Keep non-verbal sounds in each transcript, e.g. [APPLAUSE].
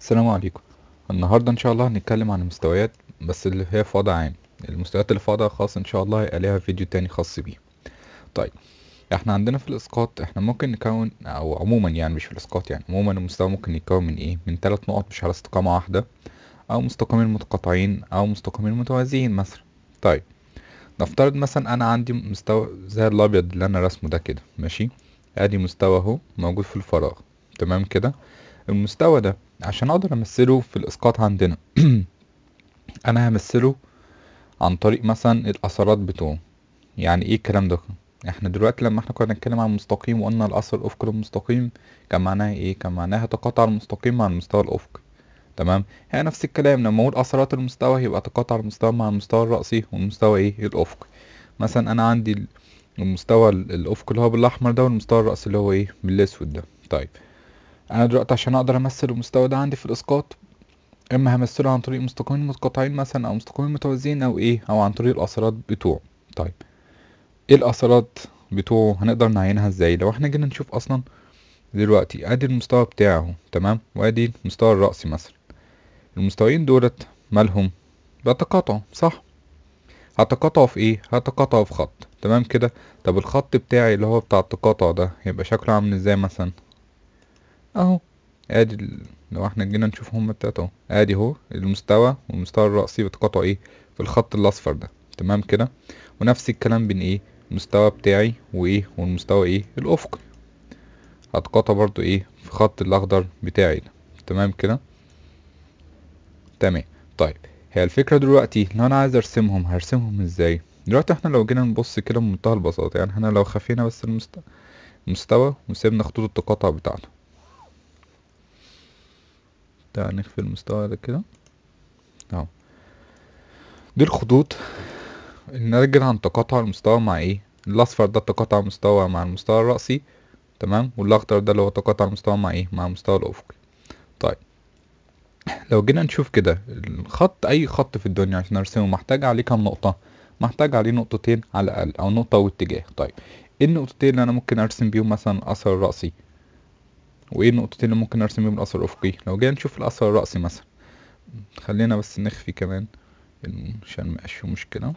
السلام عليكم النهاردة ان شاء الله هنتكلم عن المستويات بس اللي هي في وضع عام المستويات اللي في وضع خاص ان شاء الله هيبقى ليها فيديو تاني خاص بيها طيب احنا عندنا في الاسقاط احنا ممكن نكون او عموما يعني مش في الاسقاط يعني عموما المستوى ممكن يتكون من ايه من ثلاث نقط مش على استقامة واحدة او مستقيمين متقاطعين او مستقيمين متوازيين مثلا طيب نفترض مثلا انا عندي مستوى زي الابيض اللي انا رسمه ده كده ماشي ادي مستوى اهو موجود في الفراغ تمام كده المستوى ده عشان اقدر امثله في الاسقاط عندنا [CLEARS THROAT] انا همثله عن طريق مثلا الاثرات بتوعه يعني ايه الكلام ده احنا دلوقتي لما احنا كنا بنتكلم عن المستقيم وقلنا الاثر الافقي المستقيم كان معناها ايه كان معناها تقاطع المستقيم مع المستوى الافقي تمام هي نفس الكلام لما اقول اثرات المستوى هيبقى تقاطع المستوى مع المستوى الرأسي والمستوى ايه الافقي مثلا انا عندي المستوى الافقي اللي هو بالاحمر ده والمستوى الرأسي اللي هو ايه بالاسود ده طيب انا دلوقتي عشان اقدر امثل المستوى ده عندي في الاسقاط اما همثله عن طريق مستقيمين متقاطعين مثلا او مستقيمين متوازيين او ايه او عن طريق الاثرات بتوعه طيب ايه الاثرات بتوعه هنقدر نعينها ازاي لو احنا جينا نشوف اصلا دلوقتي ادي المستوى بتاعه تمام وادي المستوى الرأسي مثلا المستويين دولت مالهم بيتقاطعوا صح هتقاطعوا في ايه هتقاطعوا في خط تمام كده طب الخط بتاعي اللي هو بتاع التقاطع ده هيبقى شكله عامل ازاي مثلا اهو ادي ال... لو احنا جينا نشوف هما التلاتة اهو ادي اهو المستوى والمستوى الرأسي بيتقاطعوا ايه في الخط الاصفر ده تمام كده ونفس الكلام بين ايه المستوى بتاعي وايه والمستوى ايه الافقي هتقاطع برضو ايه في خط الاخضر بتاعي ده تمام كده تمام طيب هي الفكرة دلوقتي لو انا عايز ارسمهم هرسمهم ازاي دلوقتي احنا لو جينا نبص كده بمنتهى البساطة يعني احنا لو خفينا بس المستوى المستوى وسيبنا خطوط التقاطع بتاعته تعال نخفي المستوى ده كده اهو دي الخطوط النرجل هنتقاطع المستوى مع ايه الاصفر ده تقاطع مستوى مع المستوى الرأسي تمام والاخضر ده اللي هو تقاطع المستوى مع ايه مع المستوى الافقي طيب لو جينا نشوف كده الخط اي خط في الدنيا عشان ارسمه محتاج عليه كام نقطة محتاج عليه نقطتين على الاقل او نقطة واتجاه طيب ايه النقطتين اللي انا ممكن ارسم بيهم مثلا اثر رأسي وايه النقطتين اللي ممكن نرسم بيهم الاثر الافقي لو جينا نشوف الاثر الراسي مثلا خلينا بس نخفي كمان عشان ما فيه مشكله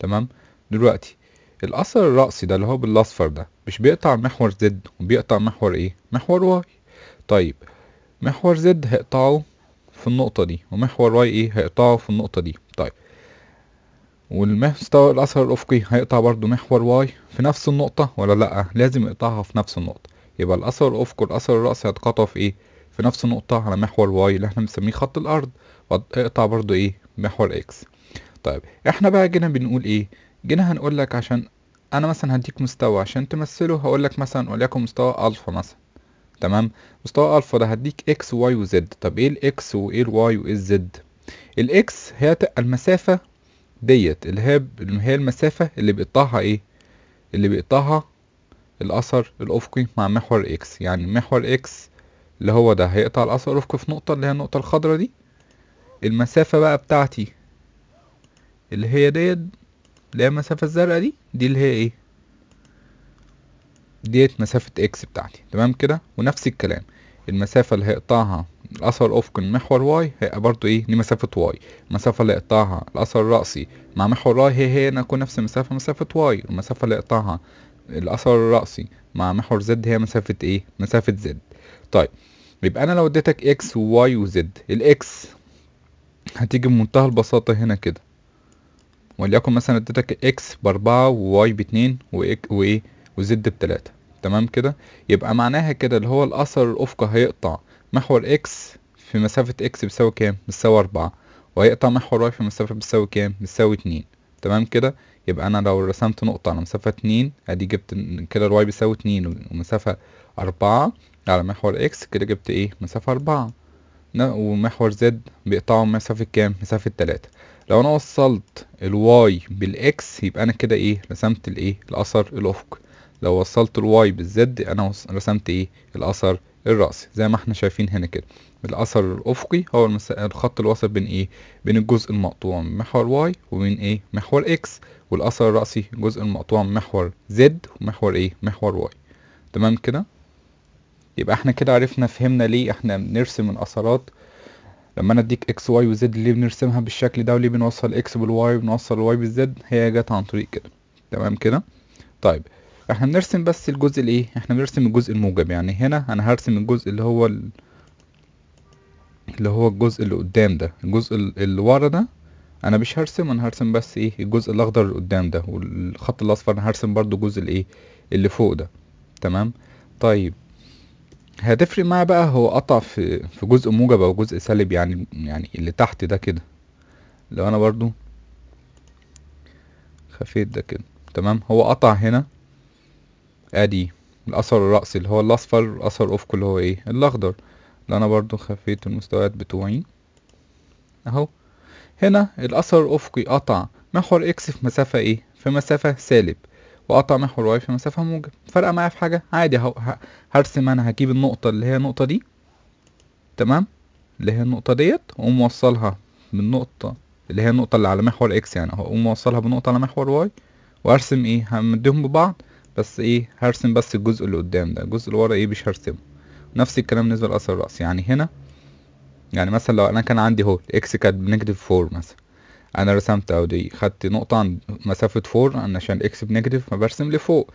تمام دلوقتي الاثر الراسي ده اللي هو بالاصفر ده مش بيقطع محور زد وبيقطع محور ايه محور واي طيب محور زد هيقطعه في النقطة دي ومحور واي ايه هيقطعه في النقطة دي طيب والمستوى الأثر الأفقي هيقطع برضو محور واي في نفس النقطة ولا لأ لازم يقطعها في نفس النقطة يبقى الأثر الأفقي والأثر الرأسي هيتقطعوا في إيه في نفس النقطة على محور واي اللي احنا بنسميه خط الأرض اقطع برضو إيه محور إكس طيب احنا بقى جينا بنقول إيه جينا هنقول لك عشان أنا مثلا هديك مستوى عشان تمثله هقول لك مثلا وليكن مستوى ألفا مثلا تمام مستوى ألفا ده هديك إكس واي وزد طب إيه الإكس وإيه الواي وإيه الزد الإكس هي المسافة ديت اللي هي المسافة اللي بيقطعها ايه اللي بيقطعها الاثر الافقي مع محور اكس يعني محور اكس اللي هو ده هيقطع الاثر الافقي في نقطة اللي هي النقطة الخضراء دي المسافة بقى بتاعتي اللي هي ديت اللي هي المسافة الزرقاء دي دي اللي هي ايه ديت مسافة اكس بتاعتي تمام كده ونفس الكلام المسافة اللي هيقطعها الاثر الأفقي من محور واي هيبقى برضو ايه دي مسافه واي المسافه اللي يقطعها الاثر الرأسي مع محور واي هي هي نكون نفس المسافه مسافه واي المسافه اللي يقطعها الاثر الرأسي مع محور زد هي مسافه ايه مسافه زد طيب يبقى انا لو اديتك اكس وواي وزد الاكس هتيجي بمنتهى البساطه هنا كده وليكن مثلا اديتك اكس باربعة وواي باتنين وايه وزد بتلاتة تمام كده يبقى معناها كده اللي هو الاثر الافقي هيقطع محور اكس في مسافة اكس بيساوي كام بيساوي أربعة وهيقطع محور واي في مسافة بتساوي كام بيساوي اتنين تمام كده يبقى انا لو رسمت نقطة على مسافة اتنين ادي جبت كده الواي بيساوي اتنين ومسافة أربعة على محور اكس كده جبت ايه مسافة أربعة ومحور زد بيقطعه مسافة كام مسافة تلاتة لو انا وصلت الواي بالاكس يبقى انا كده ايه رسمت الايه الاثر الافقي لو وصلت الواي بالزد انا رسمت ايه الاثر الرأسي زي ما احنا شايفين هنا كده الأثر الأفقي هو المس... الخط الوسط بين ايه بين الجزء المقطوع من محور واي وبين ايه محور اكس والأثر الرأسي الجزء المقطوع من محور زد ومحور ايه محور واي تمام كده يبقى احنا كده عرفنا فهمنا ليه احنا بنرسم الأثرات لما انا اديك اكس واي وزد ليه بنرسمها بالشكل ده وليه بنوصل اكس بالواي وبنوصل الواي بالزد هي جت عن طريق كده تمام كده طيب فاحنا بنرسم بس الجزء الايه احنا بنرسم الجزء الموجب يعني هنا انا هرسم الجزء اللي هو ال... اللي هو الجزء اللي قدام ده الجزء اللي ورا ده انا مش هرسم انا هرسم بس ايه الجزء الاخضر اللي قدام ده والخط الاصفر انا هرسم برضو الجزء الايه اللي فوق ده تمام طيب هتفرق معاه بقى هو قطع في في جزء موجب او جزء سالب يعني يعني اللي تحت ده كده لو انا برضو خفيت ده كده تمام هو قطع هنا ادي الاثر الرأسي اللي هو الاصفر اثر افقي اللي هو ايه الاخضر اللي انا برضو خفيت المستويات بتوعي اهو هنا الاثر الافقي قطع محور اكس في مسافة ايه في مسافة سالب وقطع محور واي في مسافة موجب فرق معايا في حاجة عادي اهو هرسم انا هجيب النقطة اللي هي النقطة دي تمام اللي هي النقطة ديت واقوم موصلها بالنقطة اللي هي النقطة اللي على محور اكس يعني اهو اقوم موصلها بالنقطة على محور واي وارسم ايه همديهم ببعض بس ايه هرسم بس الجزء اللي قدام ده الجزء اللي ورا ايه مش هرسمه نفس الكلام بالنسبه للاثر الراس يعني هنا يعني مثلا لو انا كان عندي اهو الاكس كانت بنيجاتيف 4 مثلا انا رسمت اهو دي خدت نقطه عند مسافه 4 انا عشان اكس بنيجاتيف فبرسم لفوق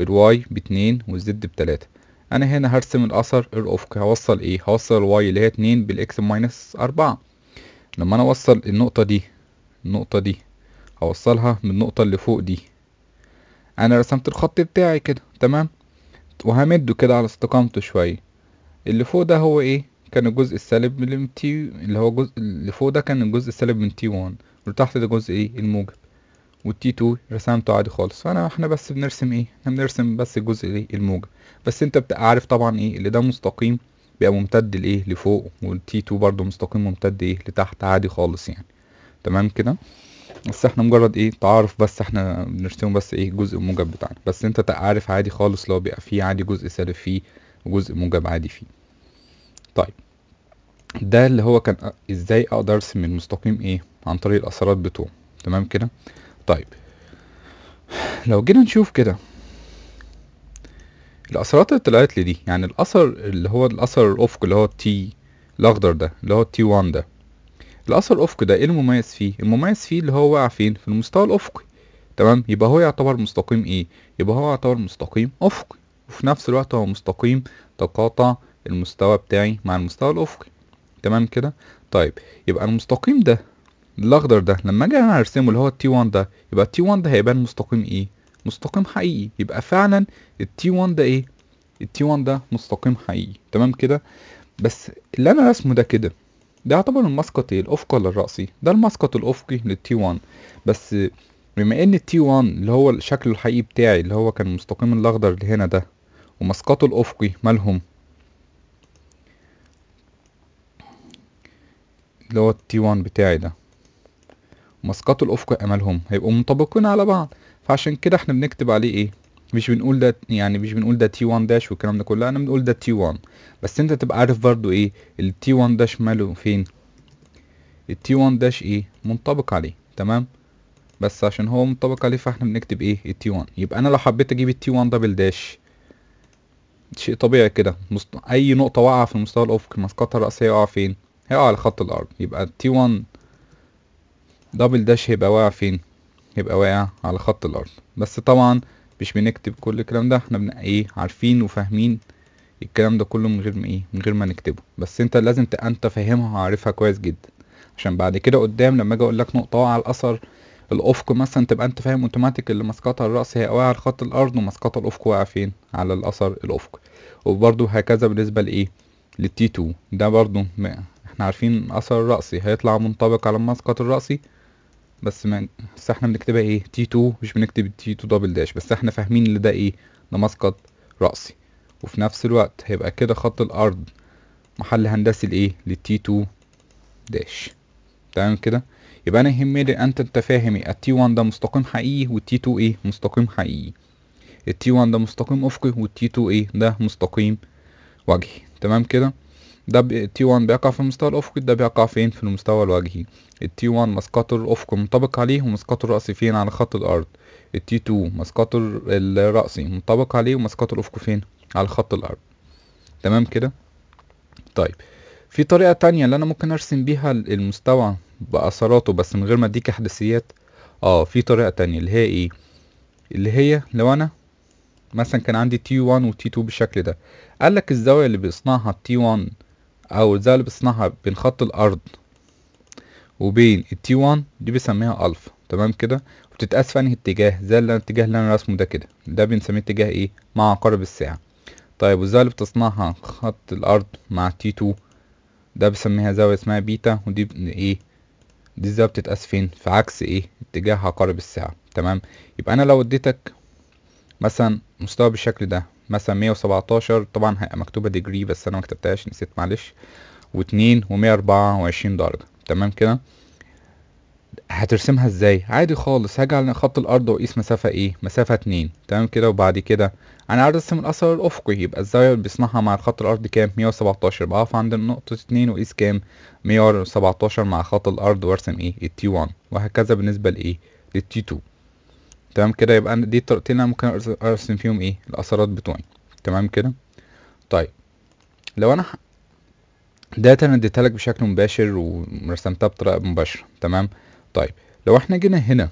الواي باتنين والزد بتلاته انا هنا هرسم الاثر الافقي هوصل ايه هوصل الواي اللي هي اتنين بالاكس ماينس اربعة لما انا اوصل النقطه دي النقطه دي هوصلها من النقطه اللي فوق دي انا رسمت الخط بتاعي كده تمام وهمده كده على استقامته شوية اللي فوق ده هو ايه كان الجزء السالب من تي اللي هو جزء اللي فوق ده كان الجزء السالب من تي 1 واللي تحت ده جزء ايه الموجب والتي 2 رسمته عادي خالص فانا احنا بس بنرسم ايه احنا بنرسم بس الجزء ايه الموجب بس انت بتبقى عارف طبعا ايه اللي ده مستقيم بيبقى ممتد لايه لفوق والتي 2 برضه مستقيم ممتد ايه لتحت عادي خالص يعني تمام كده بس احنا مجرد ايه تعارف بس احنا بنرسمه بس ايه جزء موجب بتاعنا بس انت عارف عادي خالص لو بيبقى فيه عادي جزء سالب فيه وجزء موجب عادي فيه طيب ده اللي هو كان ازاي اقدر ارسم المستقيم ايه عن طريق الاثارات بتوعه تمام كده طيب لو جينا نشوف كده الاثارات اللي طلعت لي دي يعني الاثر اللي هو الاثر الافق اللي هو تي الاخضر ده اللي هو تي 1 ده الاثر الافقي ده ايه المميز فيه المميز فيه اللي هو واقع فين في المستوى الافقي تمام يبقى هو يعتبر مستقيم ايه يبقى هو يعتبر مستقيم افقي وفي نفس الوقت هو مستقيم تقاطع المستوى بتاعي مع المستوى الافقي تمام كده طيب يبقى المستقيم ده الاخضر ده لما اجي انا ارسمه اللي هو التي 1 ده يبقى التي 1 ده هيبان مستقيم ايه مستقيم حقيقي يبقى فعلا التي 1 ده ايه التي 1 ده مستقيم حقيقي تمام كده بس اللي انا رسمه ده كده ده يعتبر المسقط ايه الافقي للراسي ده المسقط الافقي للتي 1 بس بما ان التي 1 اللي هو الشكل الحقيقي بتاعي اللي هو كان مستقيم الاخضر اللي هنا ده ومسقطه الافقي مالهم اللي هو التي 1 بتاعي ده ومسقطه الافقي مالهم هيبقوا منطبقين على بعض فعشان كده احنا بنكتب عليه ايه مش بنقول ده يعني مش بنقول ده تي 1 داش والكلام ده كله انا بنقول ده تي 1 بس انت تبقى عارف برضو ايه التي 1 داش ماله فين التي 1 داش ايه منطبق عليه تمام بس عشان هو منطبق عليه فاحنا بنكتب ايه التي 1 يبقى انا لو حبيت اجيب التي 1 دبل داش شيء طبيعي كده مست... اي نقطه واقعه في المستوى الافقي مسقطها الراسيه هيقع فين هيقع على خط الارض يبقى التي 1 دبل داش هيبقى واقع فين هيبقى واقع على خط الارض بس طبعا مش بنكتب كل الكلام ده احنا بن ايه عارفين وفاهمين الكلام ده كله من غير ما ايه من غير ما نكتبه بس انت لازم تبقى انت فاهمها وعارفها كويس جدا عشان بعد كده قدام لما اجي اقول لك نقطه على الاثر الافق مثلا تبقى انت فاهم اوتوماتيك اللي مسقطها الراس هي واقعه على خط الارض ومسقطها الافق واقع فين على الاثر الافق وبرده هكذا بالنسبه لايه للتي 2 ده برده احنا عارفين اثر الراسي هيطلع منطبق على المسقط الراسي بس ما بس احنا بنكتبها ايه تي 2 مش بنكتب تي 2 دبل داش بس احنا فاهمين ان ده ايه ده مسقط رأسي وفي نفس الوقت هيبقى كده خط الأرض محل هندسي لإيه للتي 2 داش تمام كده يبقى أنا يهمني أنت أنت فاهم التي 1 ده مستقيم حقيقي والتي 2 إيه مستقيم حقيقي التي 1 ده مستقيم أفقي والتي 2 إيه ده مستقيم وجهي تمام كده ده تي 1 بيقع في المستوى الأفقي ده بيقع فين في المستوى الوجهي التي 1 مسقط الأفق منطبق عليه ومسقط الراسي فين على خط الأرض التي 2 مسقط الرأسي منطبق عليه ومسقط الأفق فين على خط الأرض تمام كده طيب في طريقة تانية اللي أنا ممكن أرسم بيها المستوى بأثراته بس من غير ما أديك أحداثيات اه في طريقة تانية اللي هي ايه اللي هي لو أنا مثلا كان عندي تي 1 وتي 2 بالشكل ده قالك الزاوية اللي بيصنعها تي 1 او الذهب بتصنعها بين خط الارض وبين التي 1 دي بسميها الفا تمام كده وبتتقاس في انهي اتجاه زي الاتجاه اللي انا راسمه ده كده ده بنسميه اتجاه ايه مع عقارب الساعه طيب والزاويه اللي بتصنعها خط الارض مع تي 2 ده بسميها زاويه اسمها بيتا ودي ايه دي الزاويه بتتقاس فين في عكس ايه اتجاه عقارب الساعه تمام يبقى انا لو اديتك مثلا مستوى بالشكل ده مثلا 117 طبعا هيبقى مكتوبه ديجري بس انا ما كتبتهاش نسيت معلش و ومية و وعشرين درجة تمام كده هترسمها ازاي عادي خالص هاجي على خط الارض واقيس مسافة ايه مسافة اتنين تمام كده وبعد كده انا عايز ارسم الاثر الافقي يبقى الزاوية اللي بيصنعها مع خط الارض كام مية وسبعتاشر بقف عند نقطة اتنين واقيس كام مية وسبعتاشر مع خط الارض وارسم ايه ال T1 وهكذا بالنسبة لايه t 2 تمام كده يبقى دي الطريقتين انا ممكن ارسم فيهم ايه الاثرات بتوعي تمام كده طيب لو انا داتا انا اديتها لك بشكل مباشر ورسمتها بطريقه مباشره تمام طيب لو احنا جينا هنا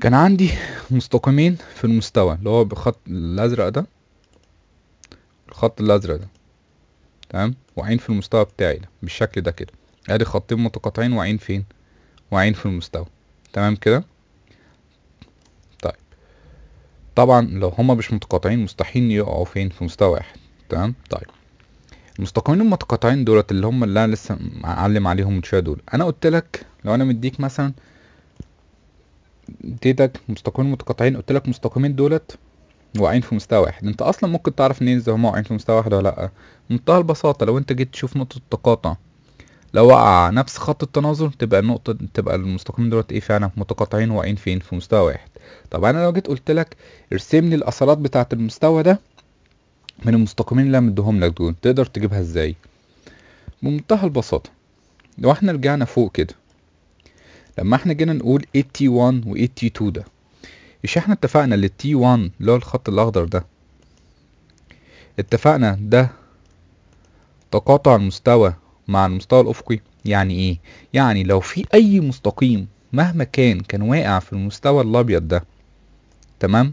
كان عندي مستقيمين في المستوى اللي هو بالخط الازرق ده الخط الازرق ده تمام وعين في المستوى بتاعي ده بالشكل ده كده ادي خطين متقاطعين وعين فين وعين في المستوى تمام كده طيب طبعا لو هما مش متقاطعين مستحيل يقعوا فين في مستوى واحد تمام طيب المستقيمين المتقاطعين دولت اللي هما اللي انا لسه معلم عليهم من شويه دول انا قلت لك لو انا مديك مثلا اديتك مستقيمين متقاطعين قلت لك مستقيمين دولت واقعين في مستوى واحد انت اصلا ممكن تعرف منين اذا هما واقعين في مستوى واحد ولا لا منتهى البساطه لو انت جيت تشوف نقطه التقاطع لو وقع نفس خط التناظر تبقى النقطة تبقى المستقيمين دلوقتي ايه فعلا متقاطعين واقعين فين في مستوى واحد طب انا لو جيت قلت لك ارسم لي الاثارات بتاعة المستوى ده من المستقيمين اللي انا مديهم لك دول تقدر تجيبها ازاي بمنتهى البساطة لو احنا رجعنا فوق كده لما احنا جينا نقول ايه تي 1 وايه تي 2 ده مش احنا اتفقنا ان تي 1 اللي هو الخط الاخضر ده اتفقنا ده تقاطع المستوى مع المستوى الأفقي يعني إيه؟ يعني لو في أي مستقيم مهما كان كان واقع في المستوى الأبيض ده تمام؟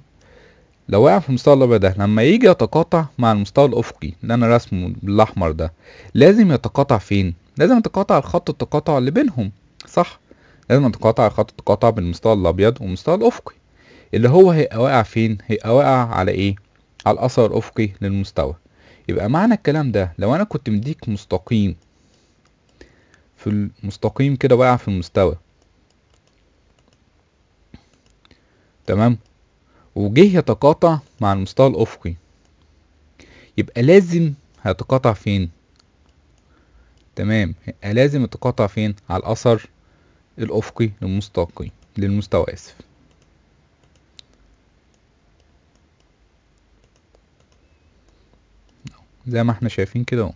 لو واقع في المستوى الأبيض ده لما يجي يتقاطع مع المستوى الأفقي اللي أنا رسمه بالأحمر ده لازم يتقاطع فين؟ لازم يتقاطع الخط التقاطع اللي بينهم صح؟ لازم يتقاطع الخط التقاطع بين المستوى الأبيض والمستوى الأفقي اللي هو هيبقى واقع فين؟ هيبقى واقع على إيه؟ على الأثر الأفقي للمستوى يبقى معنى الكلام ده لو أنا كنت مديك مستقيم في المستقيم كده واقع في المستوى تمام وجه يتقاطع مع المستوى الافقي يبقى لازم هيتقاطع فين تمام يبقى لازم يتقاطع فين على الاثر الافقي للمستقيم للمستوى اسف زي ما احنا شايفين كده اهو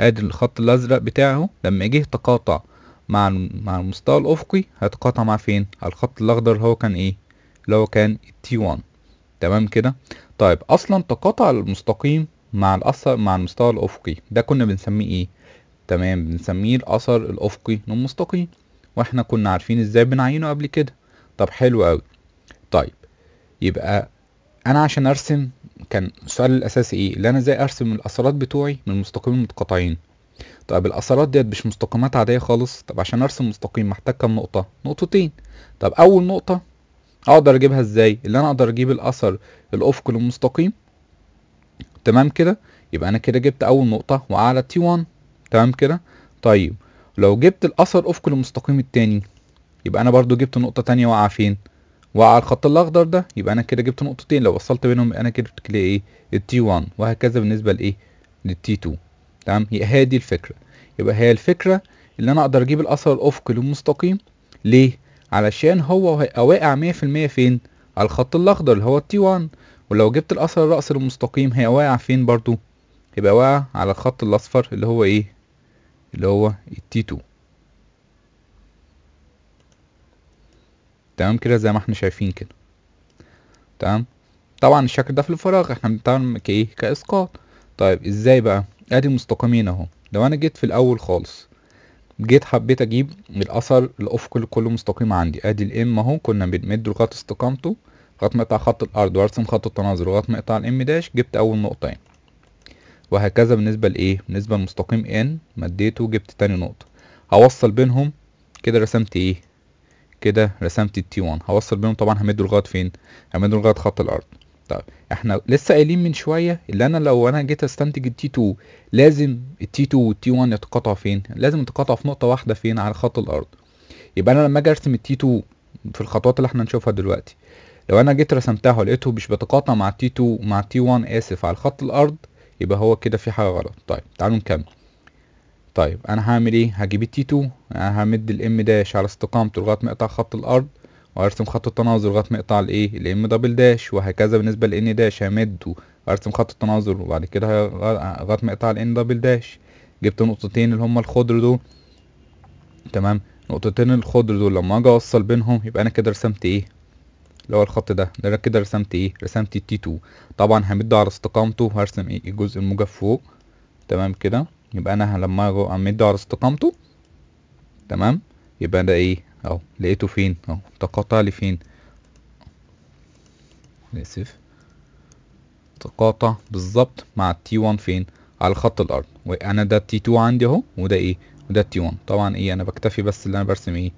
ادي الخط الازرق بتاعه لما جه تقاطع مع مع المستوى الافقي هيتقاطع مع فين على الخط الاخضر اللي هو كان ايه اللي هو كان تي 1 تمام كده طيب اصلا تقاطع المستقيم مع الاثر مع المستوى الافقي ده كنا بنسميه ايه تمام بنسميه الاثر الافقي للمستقيم واحنا كنا عارفين ازاي بنعينه قبل كده طب حلو قوي طيب يبقى انا عشان ارسم كان السؤال الاساسي ايه اللي انا ازاي ارسم الاثرات بتوعي من المستقيمين المتقاطعين طب الاثرات ديت مش مستقيمات عاديه خالص طب عشان ارسم مستقيم محتاج كام نقطه نقطتين طب اول نقطه اقدر اجيبها ازاي اللي انا اقدر اجيب الاثر الافق للمستقيم تمام كده يبقى انا كده جبت اول نقطه واعلى تي 1 تمام كده طيب لو جبت الاثر افق للمستقيم التاني يبقى انا برضو جبت نقطه تانية واقعه فين وعلى الخط الاخضر ده يبقى انا كده جبت نقطتين لو وصلت بينهم انا كده جبت كده ايه التي 1 وهكذا بالنسبه لايه للتي 2 تمام هي دي الفكره يبقى هي الفكره اللي انا اقدر اجيب الاثر الافقي للمستقيم ليه علشان هو واقع 100% فين على الخط الاخضر اللي هو التي 1 ولو جبت الاثر الراسي للمستقيم هي واقع فين برضو يبقى واقع على الخط الاصفر اللي هو ايه اللي هو التي 2 تمام كده زي ما احنا شايفين كده تمام طبعا الشكل ده في الفراغ احنا بنتعلم كايه كاسقاط طيب ازاي بقى ادي مستقيمين اهو لو انا جيت في الاول خالص جيت حبيت اجيب الاثر الافق اللي كله مستقيم عندي ادي الام اهو كنا بنمد لغايه استقامته لغايه ما يقطع خط الارض وارسم خط التناظر لغايه ما يقطع الام داش جبت اول نقطتين يعني. وهكذا بالنسبه لايه بالنسبه لمستقيم ان مديته جبت تاني نقطه هوصل بينهم كده رسمت ايه كده رسمت التي 1 هوصل بينهم طبعا همده لغايه فين همده لغايه خط الارض طيب احنا لسه قايلين من شويه ان انا لو انا جيت استنتج التي 2 لازم التي 2 والتي 1 يتقاطعوا فين لازم يتقاطعوا في نقطه واحده فين على خط الارض يبقى انا لما اجي ارسم التي 2 في الخطوات اللي احنا نشوفها دلوقتي لو انا جيت رسمتها ولقيته مش بيتقاطع مع التي 2 مع التي 1 اسف على خط الارض يبقى هو كده في حاجه غلط طيب تعالوا نكمل طيب انا هعمل ايه هجيب التي 2 انا همد الام داش على استقامته لغايه مقطع خط الارض وارسم خط التناظر لغايه مقطع الايه الام دبل داش وهكذا بالنسبه لان داش همده وارسم خط التناظر وبعد كده لغايه مقطع الان دبل داش جبت نقطتين اللي هما الخضر دول تمام نقطتين الخضر دول لما اجي اوصل بينهم يبقى انا كده رسمت ايه اللي هو الخط ده ده انا كده رسمت ايه رسمت التي 2 طبعا همده على استقامته وهرسم ايه الجزء الموجب فوق تمام كده يبقى انا لما امد على استقامته تمام يبقى ده ايه اهو لقيته فين اهو تقاطع لي فين اسف تقاطع بالظبط مع التي 1 فين على خط الارض وانا ده التي 2 عندي اهو وده ايه وده التي 1 طبعا ايه انا بكتفي بس اللي انا برسم ايه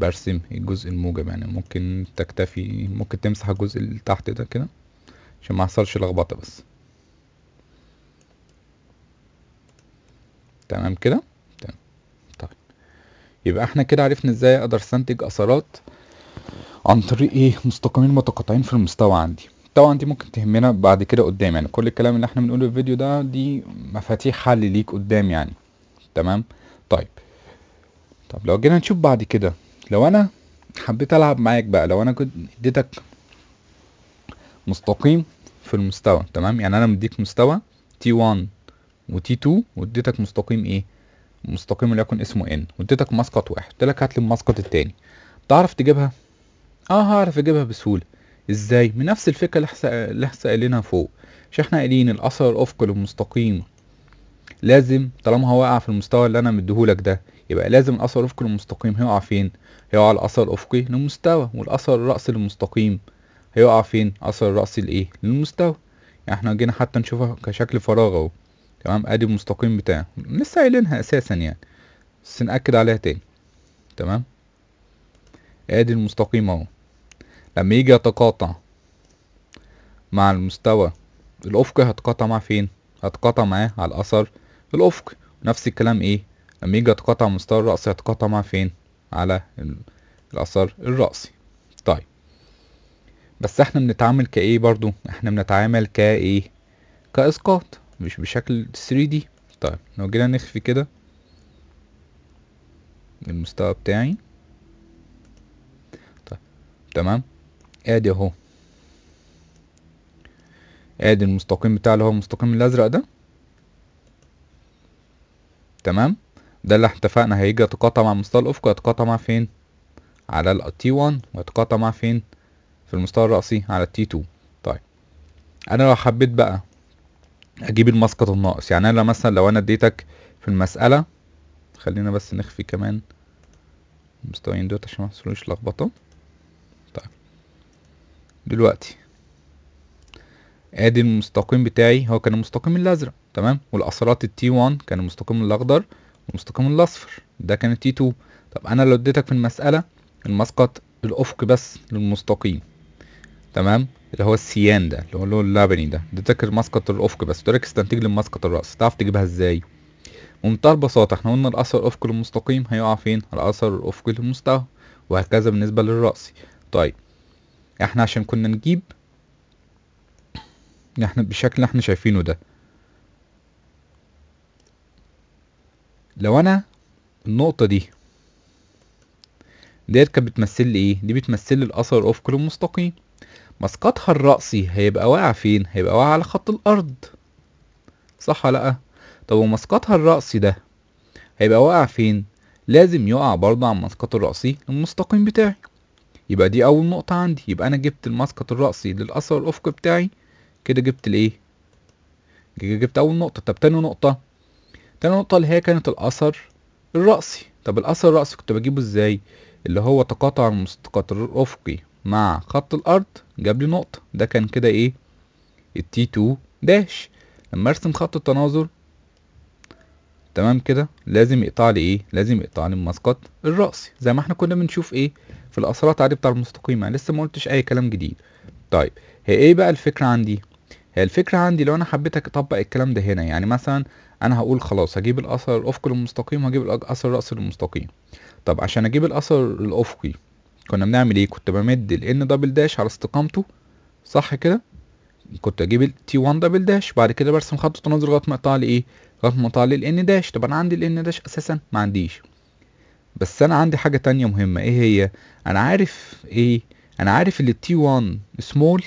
برسم الجزء الموجب يعني ممكن تكتفي ممكن تمسح الجزء اللي تحت ده كده عشان ما يحصلش لخبطه بس تمام كده تمام طيب يبقى احنا كده عرفنا ازاي اقدر استنتج اثارات عن طريق ايه مستقيمين متقاطعين في المستوى عندي طبعا دي ممكن تهمنا بعد كده قدام يعني كل الكلام اللي احنا بنقوله في الفيديو ده دي مفاتيح حل ليك قدام يعني تمام طيب طب لو جينا نشوف بعد كده لو انا حبيت العب معاك بقى لو انا كنت اديتك مستقيم في المستوى تمام يعني انا مديك مستوى تي 1 وتي 2 واديتك مستقيم ايه مستقيم وليكن اسمه ان واديتك مسقط واحد قلت لك هات لي المسقط التاني تعرف تجيبها اه هعرف اجيبها بسهوله ازاي من نفس الفكره اللي احنا قايلينها فوق مش احنا قايلين الاثر الافقي للمستقيم لازم طالما هو واقع في المستوى اللي انا مديهولك ده يبقى لازم الاثر الافقي للمستقيم هيقع فين هيقع الاثر الافقي للمستوى والاثر الراسي للمستقيم هيقع فين اثر الراسي لايه للمستوى يعني احنا جينا حتى نشوفها كشكل فراغ اهو تمام ادي المستقيم بتاعه لسه قايلينها اساسا يعني بس ناكد عليها تاني تمام ادي المستقيم اهو لما يجي يتقاطع مع المستوى الافق هتقاطع مع فين هتقاطع معاه على الاثر الافق نفس الكلام ايه لما يجي يتقاطع مستوى الراس هيتقاطع مع فين على الاثر الراسي طيب بس احنا بنتعامل كايه برضو احنا بنتعامل كايه كاسقاط مش بشكل 3 دي طيب لو جينا نخفي كده المستوى بتاعي طيب تمام ادي اهو ادي المستقيم بتاع اللي هو المستقيم الازرق ده تمام ده اللي اتفقنا هيجي يتقاطع مع مستوى الافق يتقاطع مع فين على ال T1 ويتقاطع مع فين في المستوى الرأسي على ال T2 طيب انا لو حبيت بقى اجيب المسقط الناقص يعني انا مثلا لو انا اديتك في المساله خلينا بس نخفي كمان المستويين دول عشان ما يحصلوش لخبطه طيب دلوقتي ادي المستقيم بتاعي هو كان المستقيم الازرق تمام والاثرات التي 1 كان المستقيم الاخضر والمستقيم الاصفر ده كان التي 2 طب انا لو اديتك في المساله المسقط الافق بس للمستقيم تمام اللي هو السيان ده اللي هو اللون اللبني ده ده مسقط الافق بس تركز تنتج لمسقط الراس تعرف تجيبها ازاي بمنتهى البساطه احنا قلنا الاثر الافقي المستقيم هيقع فين على الاثر الافقي المستوى وهكذا بالنسبه للراسي طيب احنا عشان كنا نجيب احنا بالشكل اللي احنا شايفينه ده لو انا النقطه دي ديت كانت بتمثل لي ايه دي بتمثل لي الاثر الافقي المستقيم مسقطها الرأسي هيبقى واقع فين؟ هيبقى واقع على خط الأرض صح لأ؟ طب ومسقطها الرأسي ده هيبقى واقع فين؟ لازم يقع برضه على المسقط الرأسي المستقيم بتاعي يبقى دي أول نقطة عندي يبقى أنا جبت المسقط الرأسي للأثر الأفقي بتاعي كده جبت الإيه؟ جبت أول نقطة طب تاني نقطة تاني نقطة اللي هي كانت الأثر الرأسي طب الأثر الرأسي كنت بجيبه إزاي؟ اللي هو تقاطع المسقط الأفقي مع خط الارض جاب لي نقطه ده كان كده ايه التي 2 داش لما ارسم خط التناظر تمام كده لازم يقطع لي ايه لازم يقطع لي المسقط الراسي زي ما احنا كنا بنشوف ايه في الاثرات عادي بتاع المستقيم يعني لسه ما قلتش اي كلام جديد طيب هي ايه بقى الفكره عندي هي الفكره عندي لو انا حبيت اطبق الكلام ده هنا يعني مثلا انا هقول خلاص هجيب الاثر الافقي للمستقيم وهجيب الاثر الراسي للمستقيم طب عشان اجيب الاثر الافقي كنا بنعمل ايه كنت بمد ال n دبل داش على استقامته صح كده كنت اجيب ال t 1 دبل داش بعد كده برسم خط تناظر لغايه ما اقطع لي ايه لغايه ما اقطع لي الان داش طب انا عندي ال n داش اساسا ما عنديش بس انا عندي حاجه تانية مهمه ايه هي انا عارف ايه انا عارف ان t 1 سمول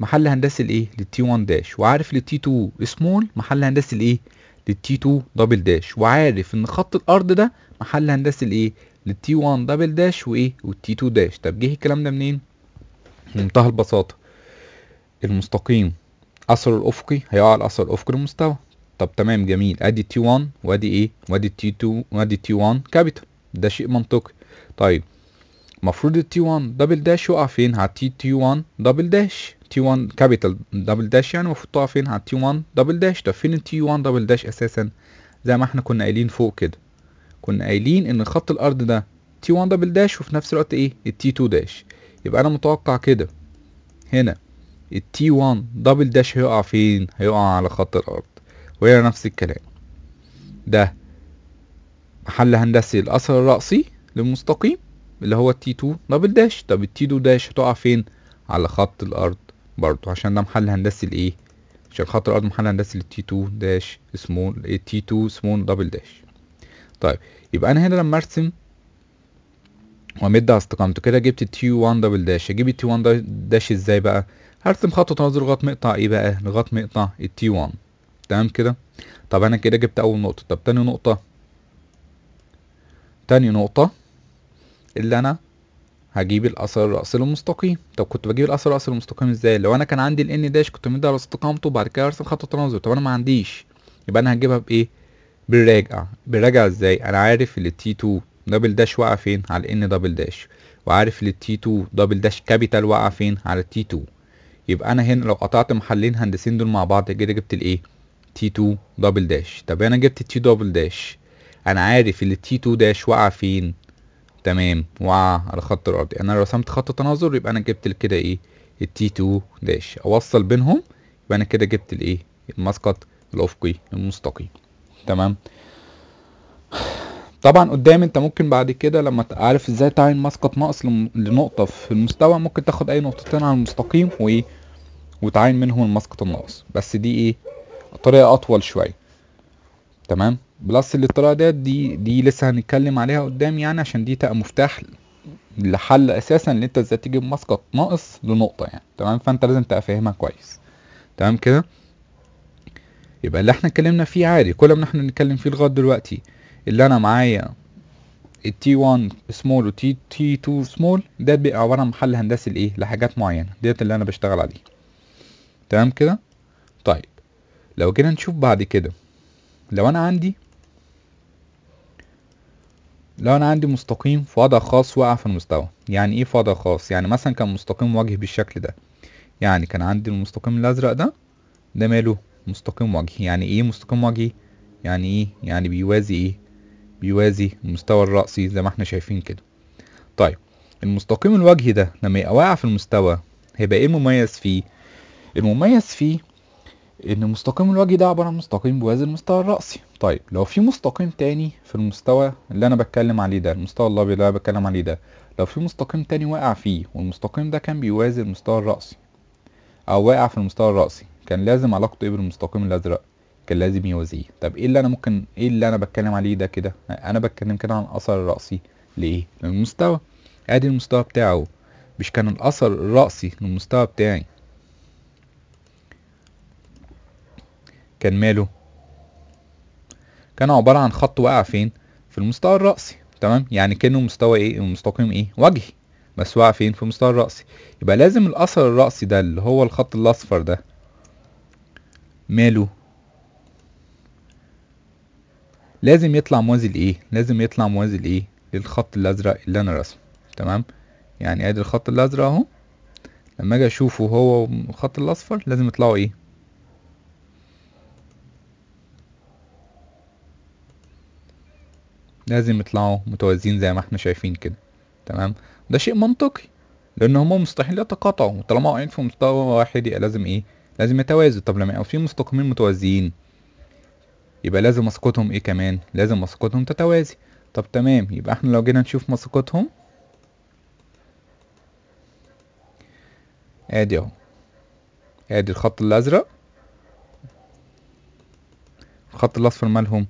محل هندسي الايه للتي 1 داش وعارف ان t 2 سمول محل هندسي الايه للتي 2 دبل داش وعارف ان خط الارض ده محل هندسي الايه للتي 1 دبل داش وايه والتي 2 داش طب جه الكلام ده منين منتهى البساطه المستقيم اثر الافقي هيقع على الاثر الافقي المستوى طب تمام جميل ادي تي 1 وادي ايه وادي تي 2 وادي تي 1 كابيتال ده شيء منطقي طيب المفروض التي 1 دبل داش يقع فين على تي تي 1 دبل داش تي 1 كابيتال دبل داش يعني المفروض تقع فين على تي 1 دبل داش طب فين التي 1 دبل داش اساسا زي ما احنا كنا قايلين فوق كده كنا قايلين ان خط الارض ده t 1 دبل داش وفي نفس الوقت ايه t 2 داش يبقى انا متوقع كده هنا t 1 دبل داش هيقع فين هيقع على خط الارض وهي نفس الكلام ده محل هندسي الاثر الرأسي للمستقيم اللي هو t 2 دبل داش طب t 2 داش هتقع فين على خط الارض برضه عشان ده محل هندسي لايه عشان خط الارض محل هندسي t 2 داش اسمه t 2 سمول دبل داش طيب يبقى انا هنا لما ارسم وامد على استقامته كده جبت تي 1 دبل داش اجيب التيو 1 داش ازاي بقى هرسم خط تنازل لغايه مقطع ايه بقى لغايه مقطع التي 1 تمام كده طب انا كده جبت اول نقطه طب تاني نقطه تاني نقطه اللي انا هجيب الاثر الرأسي المستقيم طب كنت بجيب الاثر الرأسي المستقيم ازاي لو انا كان عندي الان داش كنت مد على استقامته وبعد كده ارسم خط تنازل طب انا ما عنديش يبقى انا هجيبها بايه بالراجع بالراجع ازاي انا عارف ان T2 دبل داش وقع فين على ان دبل داش وعارف ان T2 دبل داش كابيتال وقع فين على ال 2 يبقى انا هنا لو قطعت محلين هندسين دول مع بعض كده جبت الايه تي 2 دبل داش طب انا جبت T دبل داش انا عارف ان T2 داش وقع فين تمام وقع على خط الارضي يعني انا لو رسمت خط تناظر يبقى انا جبت كده ايه التي 2 داش اوصل بينهم يبقى انا كده جبت الايه المسقط الافقي المستقيم تمام طبعا قدام انت ممكن بعد كده لما عارف ازاي تعين مسقط ناقص لنقطه في المستوى ممكن تاخد اي نقطتين على المستقيم وايه وتعين منهم المسقط الناقص بس دي ايه طريقه اطول شويه تمام بلس اللي الطريقه ديت دي دي لسه هنتكلم عليها قدام يعني عشان دي تبقى مفتاح لحل اساسا ان انت ازاي تجيب مسقط ناقص لنقطه يعني تمام فانت لازم تبقى فاهمها كويس تمام كده يبقى اللي احنا اتكلمنا فيه عادي كل ما احنا بنتكلم فيه لغايه دلوقتي اللي انا معايا t 1 سمول و t 2 سمول ده بيبقى عباره عن محل هندسي لايه لحاجات معينه ديت اللي انا بشتغل عليه تمام كده طيب لو جينا نشوف بعد كده لو انا عندي لو انا عندي مستقيم في وضع خاص وقع في المستوى يعني ايه في وضع خاص يعني مثلا كان مستقيم واجه بالشكل ده يعني كان عندي المستقيم الازرق ده ده ماله مستقيم وجهي يعني ايه مستقيم وجهي يعني ايه يعني بيوازي ايه بيوازي المستوى الرأسي زي ما احنا شايفين كده طيب المستقيم الوجهي ده لما يبقى واقع في المستوى هيبقى ايه المميز فيه المميز فيه ان مستقيم الوجه ده عباره عن مستقيم بيوازي المستوى الرأسي طيب لو في مستقيم تاني في المستوى اللي انا بتكلم عليه ده المستوى الابيض اللي انا بتكلم عليه ده لو في مستقيم تاني واقع فيه والمستقيم ده كان بيوازي المستوى الرأسي او واقع في المستوى الرأسي كان لازم علاقته ايه بالمستقيم الازرق كان لازم يوازيه طب ايه اللي انا ممكن ايه اللي انا بتكلم عليه ده كده انا بتكلم كده عن اثر ليه لان للمستوى ادي المستوى بتاعه مش كان الاثر الراسي للمستوى بتاعي كان ماله كان عبارة عن خط واقع فين في المستوى الرأسي تمام يعني كأنه مستوى ايه المستقيم ايه وجهي بس واقع فين في المستوى الرأسي يبقى لازم الأثر الرأسي ده اللي هو الخط الأصفر ده ماله لازم يطلع موازي لايه لازم يطلع موازي لايه للخط الازرق اللي انا رسمه تمام يعني ادي الخط الازرق اهو لما اجي اشوفه هو والخط الاصفر لازم يطلعوا ايه لازم يطلعوا متوازيين زي ما احنا شايفين كده تمام ده شيء منطقي لان هما مستحيل يتقاطعوا طالما قاعدين في مستوى واحد يبقى لازم ايه لازم يتوازوا طب لما في مستقيمين متوازيين يبقى لازم مسقطهم ايه كمان لازم مسقطهم تتوازي طب تمام يبقى احنا لو جينا نشوف مسقطهم ادي اهو ادي الخط الازرق الخط الاصفر مالهم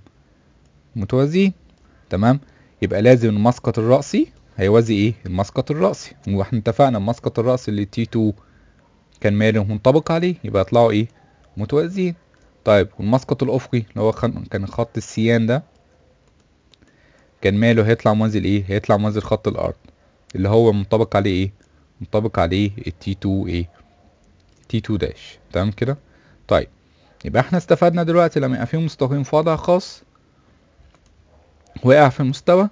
متوازيين تمام يبقى لازم المسقط الرأسي هيوازي ايه المسقط الرأسي واحنا اتفقنا المسقط الرأسي اللي تي 2 كان مائل منطبق عليه يبقى يطلعوا ايه متوازيين طيب والمسقط الافقي اللي هو كان خط السيان ده كان ماله هيطلع منزل ايه هيطلع منزل خط الارض اللي هو منطبق عليه ايه منطبق عليه التي 2 ايه تي 2 داش تمام كده طيب يبقى احنا استفدنا دلوقتي لما يبقى في مستقيم في وضع خاص وقع في المستوى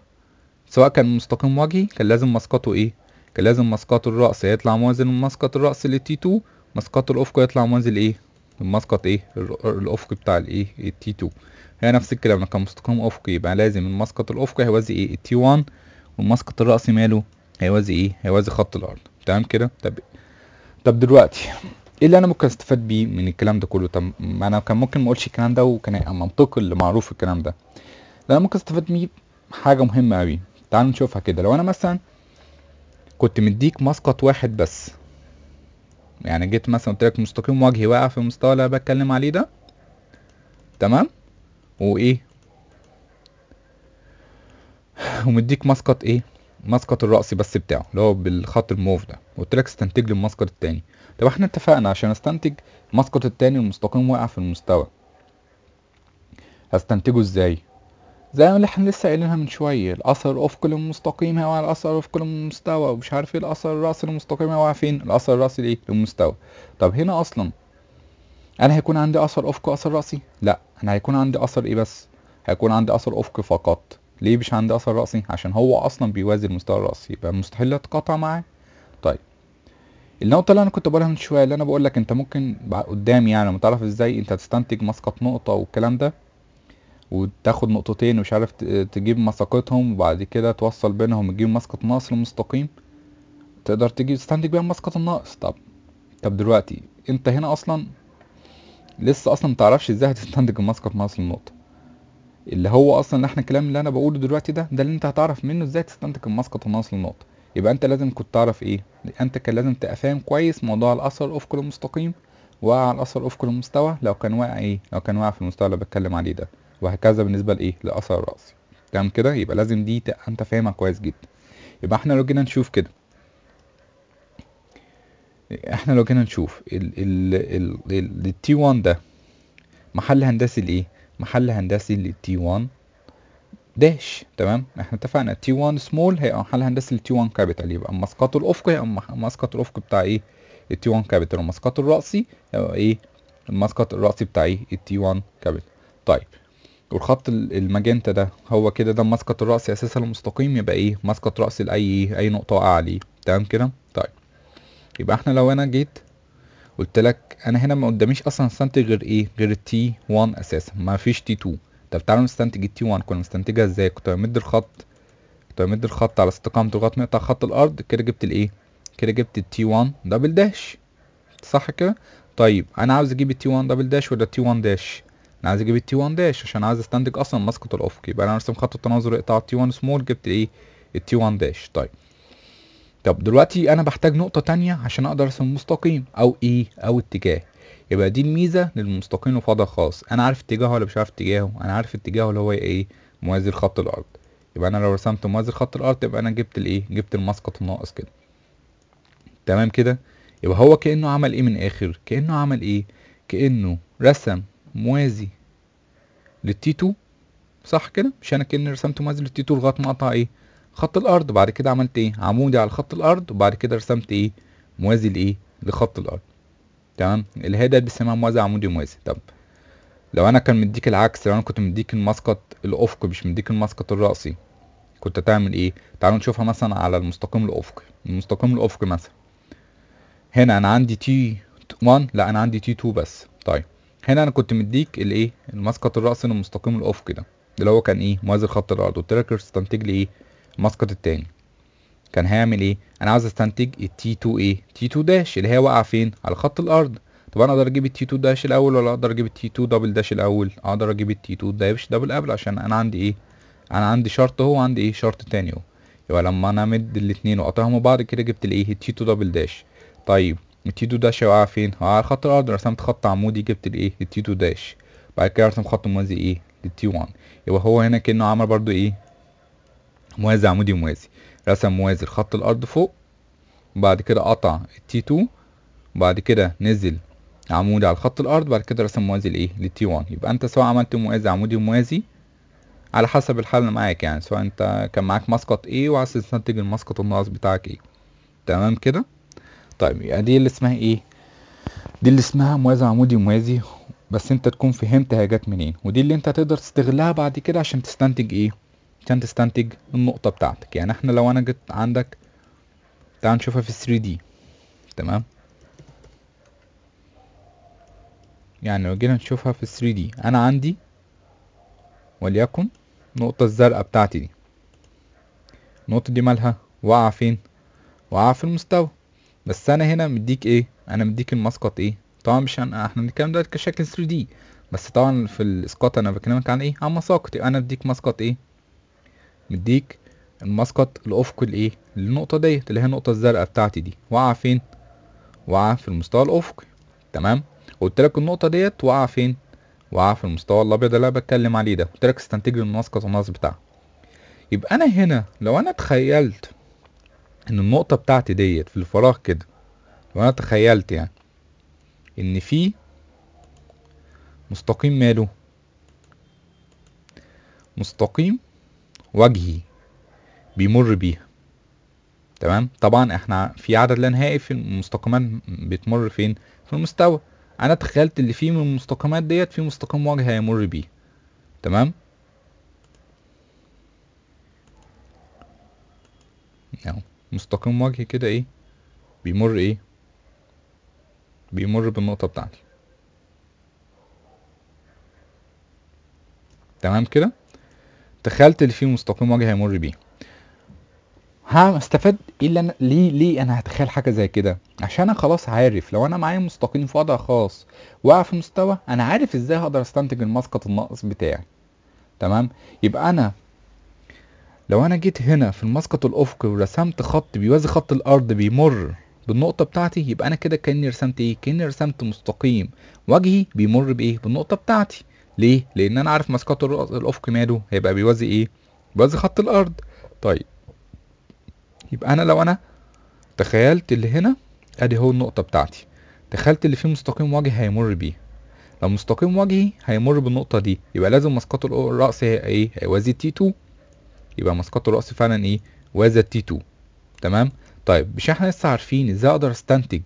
سواء كان مستقيم وجهي كان لازم مسقطه ايه كان لازم مسقط الرأس هيطلع موازن مسقط الرأس للتي 2 مسقط الأفق يطلع موازن لإيه؟ المسقط إيه؟ الأفق بتاع الإيه؟ التي 2 هي نفس الكلام لو كان مستقيم أفقي يبقى لازم المسقط الأفقي هيوازي إيه؟ التي 1 والمسقط الرأسي ماله؟ هيوازي إيه؟ هيوازي خط الأرض تمام كده؟ طب طب دلوقتي ايه اللي انا ممكن استفاد بيه من الكلام ده كله طب ما انا كان ممكن ما اقولش الكلام ده وكان هيبقى منطقي اللي معروف الكلام ده لا انا ممكن استفاد بيه حاجه مهمه قوي تعالوا نشوفها كده لو انا مثلا كنت مديك مسقط واحد بس يعني جيت مثلا قلت لك مستقيم وجهي واقع في المستوى اللي انا بتكلم عليه ده تمام وايه ومديك مسقط ايه مسقط الرأسي بس بتاعه اللي هو بالخط الموف ده قلت لك استنتج لي المسقط التاني طب احنا اتفقنا عشان استنتج المسقط التاني المستقيم واقع في المستوى هستنتجه ازاي زي ما احنا لسه قايلينها من شويه الاثر الافقي للمستقيم هيقع على الاثر الافقي للمستوى ومش عارف ايه الاثر الراسي للمستقيم هيقع فين الاثر الراسي الايه للمستوى طب هنا اصلا انا هيكون عندي اثر افقي واثر راسي لا انا هيكون عندي اثر ايه بس هيكون عندي اثر افقي فقط ليه مش عندي اثر راسي عشان هو اصلا بيوازي المستوى الراسي يبقى مستحيل يتقاطع معاه طيب النقطه اللي انا كنت بقولها من شويه اللي انا بقول لك انت ممكن قدام يعني لما تعرف ازاي انت تستنتج مسقط نقطه والكلام ده وتاخد نقطتين ومش عارف تجيب مساقتهم وبعد كده توصل بينهم تجيب مسقط ناقص المستقيم تقدر تجيب تستنتج بيها مسقط الناقص طب طب دلوقتي انت هنا اصلا لسه اصلا متعرفش ازاي هتستنتج المسقط ناقص النقطه اللي هو اصلا احنا الكلام اللي انا بقوله دلوقتي ده ده اللي انت هتعرف منه ازاي تستنتج المسقط الناقص للنقطه يبقى انت لازم كنت تعرف ايه انت كان لازم فاهم كويس موضوع الاثر الافقي المستقيم وقع على الاثر الافقي المستوى لو كان واقع ايه لو كان واقع في المستوى اللي بتكلم عليه ده وهكذا بالنسبه لايه لاثر الراسي تمام كده يبقى لازم دي انت فاهمها كويس جدا يبقى احنا لو جينا نشوف كده احنا لو جينا نشوف ال ال ال ال التي 1 ده محل هندسي لايه محل هندسي t 1 داش تمام احنا اتفقنا t 1 سمول هيبقى محل هندسي t 1 كابيتال يبقى مسقط الافق هيبقى مسقط الافق بتاع ايه التي 1 كابيتال ومسقط الراسي ايه المسقط الراسي بتاع ايه التي 1 كابيتال طيب والخط الماجنتا ده هو كده ده مسقط الرأس أساسا المستقيم يبقى ايه مسقط رأس لأي إيه؟ أي نقطة وقع عليه تمام كده طيب يبقى احنا لو انا جيت قلت لك انا هنا ما قداميش اصلا استنتج غير ايه غير التي 1 اساسا ما فيش تي 2 طب تعالوا نستنتج التي 1 كنا مستنتجها ازاي كنت بمد الخط كنت بمد الخط على استقامة لغايه ما يقطع خط الارض كده جبت الايه كده جبت التي 1 دبل داش صح كده طيب انا عاوز اجيب التي 1 دبل داش ولا التي 1 داش انا عايز اجيب التي 1 داش عشان عايز استنتج اصلا مسقط الافقي يبقى انا ارسم خط التناظر اقطع التي 1 سمول جبت ايه التي 1 داش طيب طب دلوقتي انا بحتاج نقطه تانية عشان اقدر ارسم مستقيم او ايه او اتجاه يبقى دي الميزه للمستقيم وفضل خاص انا عارف اتجاهه ولا مش عارف اتجاهه انا عارف اتجاهه اللي هو ايه موازي لخط الارض يبقى انا لو رسمت موازي لخط الارض يبقى انا جبت الايه جبت المسقط الناقص كده تمام كده يبقى هو كانه عمل ايه من الاخر كانه عمل ايه كانه رسم موازي للتيتو صح كده مش انا كأني رسمت موازي للتيتو لغايه ما اقطع ايه خط الارض وبعد كده عملت ايه عمودي على خط الارض وبعد كده رسمت ايه موازي لايه لخط الارض تمام الهي ده بيسموها موازي عمودي موازي طب لو انا كان مديك العكس لو انا كنت مديك المسقط الافقي مش مديك المسقط الراسي كنت هتعمل ايه تعالوا نشوفها مثلا على المستقيم الافقي المستقيم الافقي مثلا هنا انا عندي تي 1 لا انا عندي تي 2 بس طيب هنا انا كنت مديك الايه المسقط الرأس المستقيم الافقي ده اللي هو كان ايه موازي خط الارض قلت لك استنتج لي ايه المسقط التاني كان هيعمل ايه انا عاوز استنتج التي 2 ايه تي 2 داش اللي هي واقعه فين على خط الارض طب انا اقدر اجيب التي 2 داش الاول ولا اقدر اجيب التي 2 دبل داش الاول اقدر اجيب التي 2 داش دبل قبل عشان انا عندي ايه انا عندي شرط اهو وعندي ايه شرط تاني اهو يبقى لما انا امد الاتنين واقطعهم بعض كده جبت الايه التي 2 دبل داش طيب التيتو داش هيقع فين هو اه، على خط الارض رسمت خط عمودي جبت الايه للتيتو داش بعد كده رسمت خط موازي ايه للتي 1 يبقى هو هنا كانه عمل برضو ايه موازي عمودي موازي رسم موازي لخط الارض فوق وبعد كده قطع التي 2 وبعد كده نزل عمودي على خط الارض بعد كده رسم موازي لايه للتي 1 يبقى انت سواء عملت موازي عمودي وموازي على حسب الحاله اللي معاك يعني سواء انت كان معاك مسقط ايه وعايز تستنتج المسقط الناقص بتاعك ايه تمام كده طيب يعني دي اللي اسمها ايه دي اللي اسمها موازي عمودي موازي بس انت تكون فهمت هي جت منين ودي اللي انت تقدر تستغلها بعد كده عشان تستنتج ايه عشان تستنتج النقطه بتاعتك يعني احنا لو انا جيت عندك تعال نشوفها في 3 دي تمام يعني لو جينا نشوفها في 3 دي انا عندي وليكن النقطه الزرقاء بتاعتي دي النقطه دي مالها واقعه فين واقعه في المستوى بس انا هنا مديك ايه انا مديك المسقط ايه طبعا مش انا احنا بنتكلم دلوقتي كشكل 3 دي بس طبعا في الاسقاط انا بكلمك عن ايه عن مساقط انا مديك مسقط ايه مديك المسقط الافقي الايه للنقطه ديت اللي هي النقطه الزرقاء بتاعتي دي واقعه فين واقعه في المستوى الافقي تمام قلت لك النقطه ديت واقعه فين واقعه في المستوى الابيض اللي انا بتكلم عليه ده قلت لك استنتج المسقط والنص بتاعها يبقى انا هنا لو انا تخيلت ان النقطة بتاعتي ديت في الفراغ كده لو انا تخيلت يعني ان في مستقيم ماله مستقيم وجهي بيمر بيها تمام طبعا احنا في عدد لا نهائي في المستقيمات بتمر فين في المستوى انا تخيلت اللي فيه من المستقيمات ديت في مستقيم وجه هيمر بيه تمام no. مستقيم وجه كده ايه بيمر ايه بيمر بالنقطة بتاعتي تمام كده تخيلت اللي فيه مستقيم وجه هيمر بيه استفاد ايه اللي انا ليه ليه انا هتخيل حاجه زي كده عشان انا خلاص عارف لو انا معايا مستقيم في وضع خاص واقع في مستوى انا عارف ازاي هقدر استنتج المسقط الناقص بتاعي تمام يبقى انا لو انا جيت هنا في المسقط الافقي ورسمت خط بيوازي خط الارض بيمر بالنقطه بتاعتي يبقى انا كده كاني رسمت ايه كاني رسمت مستقيم وجهي بيمر بايه بالنقطه بتاعتي ليه لان انا عارف مسقط الافق ماله هيبقى بيوازي ايه بيوازي خط الارض طيب يبقى انا لو انا تخيلت اللي هنا ادي هو النقطه بتاعتي تخيلت اللي فيه مستقيم وجهي هيمر بيه لو مستقيم وجهي هيمر بالنقطه دي يبقى لازم مسقط الراس هي ايه هيوازي تي 2 يبقى مسقط الرأس فعلا ايه وازا تي 2 تمام طيب مش احنا لسه عارفين ازاي اقدر استنتج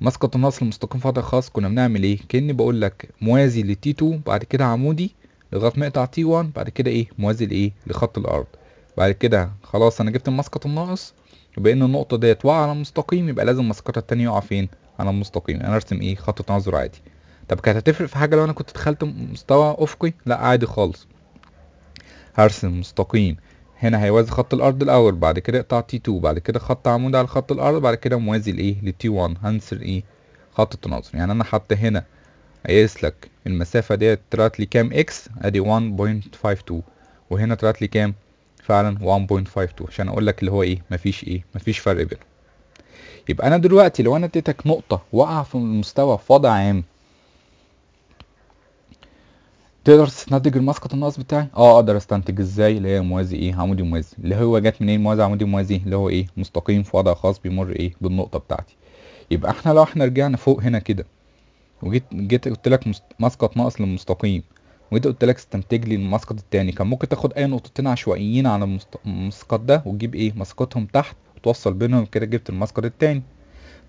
مسقط النقص المستقيم في وضع خاص كنا بنعمل ايه كاني بقول لك موازي لتي 2 بعد كده عمودي لغايه مقطع تي 1 بعد كده ايه موازي لايه لخط الارض بعد كده خلاص انا جبت المسقط الناقص يبقى ان النقطه ديت واقعه على المستقيم يبقى لازم مسقطها التانية يقع فين على المستقيم انا ارسم ايه خط تناظر عادي طب كانت هتفرق في حاجه لو انا كنت دخلت مستوى افقي لا عادي خالص هرسم مستقيم هنا هيوازي خط الارض الاول بعد كده اقطع تي 2 بعد كده خط عمود على خط الارض بعد كده موازي لايه لتي 1 هنسر ايه خط التناظر يعني انا حتى هنا قايس لك المسافه ديت طلعت لي كام اكس ادي 1.52 وهنا طلعت لي كام فعلا 1.52 عشان اقول لك اللي هو ايه مفيش ايه مفيش فرق بينهم يبقى انا دلوقتي لو انا اديتك نقطه وقع في المستوى في وضع عام تقدر تستنتج المسقط الناقص بتاعي اه اقدر استنتج ازاي اللي هي موازي ايه عمودي موازي اللي هو جت منين موازي عمودي موازي اللي هو ايه مستقيم في وضع خاص بيمر ايه بالنقطه بتاعتي يبقى احنا لو احنا رجعنا فوق هنا كده وجيت جيت قلت لك مسقط ناقص للمستقيم وجيت قلت لك استنتج لي المسقط التاني كان ممكن تاخد اي نقطتين عشوائيين على المسقط ده وتجيب ايه مسقطهم تحت وتوصل بينهم كده جبت المسقط التاني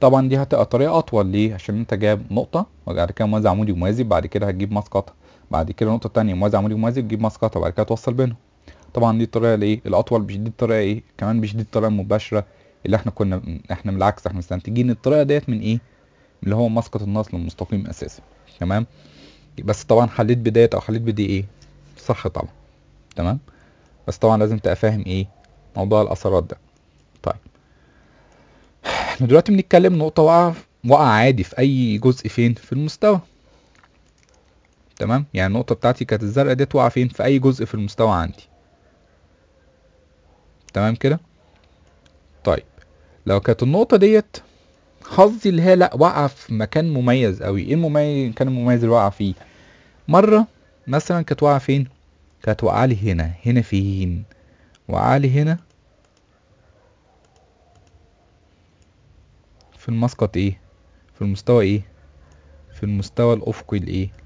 طبعا دي هتبقى طريقه اطول ليه عشان انت جايب نقطه وبعد كده موازي عمودي وموازي بعد كده هتجيب مسقطها بعد كده النقطه الثانيه موازي عمودي وموازي تجيب مسقطه وبعد كده توصل بينهم طبعا دي الطريقه الايه الاطول مش دي الطريقه ايه كمان مش دي الطريقه المباشره اللي احنا كنا احنا بالعكس احنا مستنتجين الطريقه ديت من ايه اللي هو مسقط النص المستقيم اساسا تمام بس طبعا حليت بدايه او حليت بدي ايه صح طبعا تمام بس طبعا لازم تبقى فاهم ايه موضوع الاثارات ده طيب احنا دلوقتي بنتكلم نقطه واقعه واقعه عادي في اي جزء فين في المستوى تمام يعني النقطة بتاعتي كانت الزرقاء دي تقع فين في اي جزء في المستوى عندي تمام كده طيب لو كانت النقطة ديت حظي اللي هي لا واقعة في مكان مميز قوي ايه المميز المكان المميز اللي واقعة فيه مرة مثلا كانت واقعة فين كانت واقعة لي هنا هنا فين واقعة لي هنا في المسقط ايه في المستوى ايه في المستوى الافقي الايه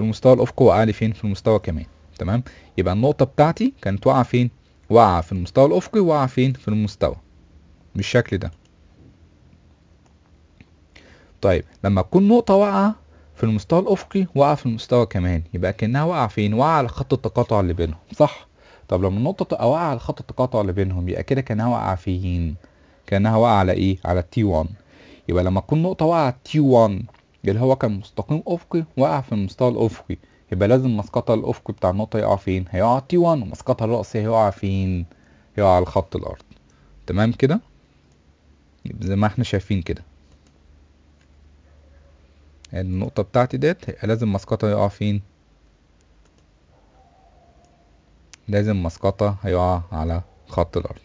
في المستوى الافقي وعالي فين في المستوى كمان تمام يبقى النقطه بتاعتي كانت واقعه فين واقعه في المستوى الافقي واقعه فين في المستوى بالشكل ده طيب لما تكون نقطه واقعه في المستوى الافقي واقعه في المستوى كمان يبقى كانها واقعه فين واقعه على خط التقاطع اللي بينهم صح طب لما النقطه تبقى واقعه على خط التقاطع اللي بينهم يبقى كده كانها واقعه فين كانها واقعه على ايه على تي 1 يبقى لما تكون نقطه واقعه تي 1 الهواء كان مستقيم افقي وقع في المستوى الافقي يبقى لازم مسقطة الافقي بتاع النقطة يقع فين هيقع تي 1 ومسقطة الراسي هيقع فين هيقع على خط الارض تمام كده زي ما احنا شايفين كده يعني النقطة بتاعتي ديت لازم مسقطة يقع فين لازم مسقطة هيقع على خط الارض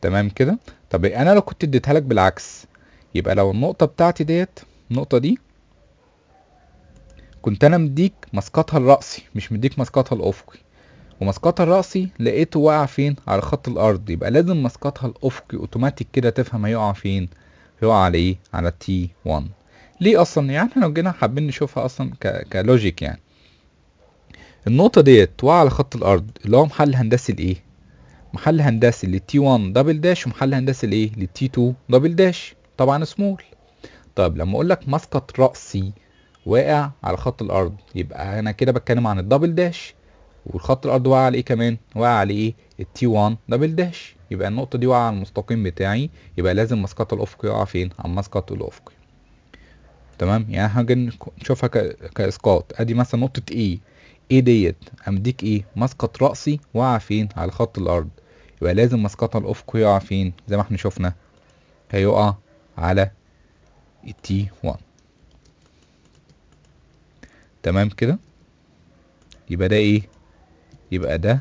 تمام كده طب إيه، انا لو كنت اديتها لك بالعكس يبقى لو النقطه بتاعتي ديت النقطه دي كنت انا مديك مسقطها الرأسي مش مديك مسقطها الافقي ومسقطها الرأسي لقيته واقع فين على خط الارض يبقى لازم مسقطها الافقي اوتوماتيك كده تفهم هيقع فين هيقع على ايه على تي 1 ليه اصلا يعني احنا لو جينا حابين نشوفها اصلا ك... كلوجيك يعني النقطة ديت واقعة على خط الأرض اللي هو محل هندسي الإيه؟ محل هندسي للتي 1 دبل داش ومحل هندسي لايه للتي 2 دبل داش طبعا سمول طب لما اقول لك مسقط راسي واقع على خط الارض يبقى انا كده بتكلم عن الدبل داش والخط الارض واقع على ايه كمان واقع على ايه التي 1 دبل داش يبقى النقطه دي واقعه على المستقيم بتاعي يبقى لازم مسقط الافقي يقع فين على المسقط الافقي تمام يعني احنا نشوفها كاسقاط ادي مثلا نقطه ايه ايه ديت امديك ايه مسقط رأسي وقع فين على خط الارض يبقى لازم مسقطها الافقي يقع فين زي ما احنا شفنا هيقع على التي 1 تمام كده يبقى ده ايه يبقى ده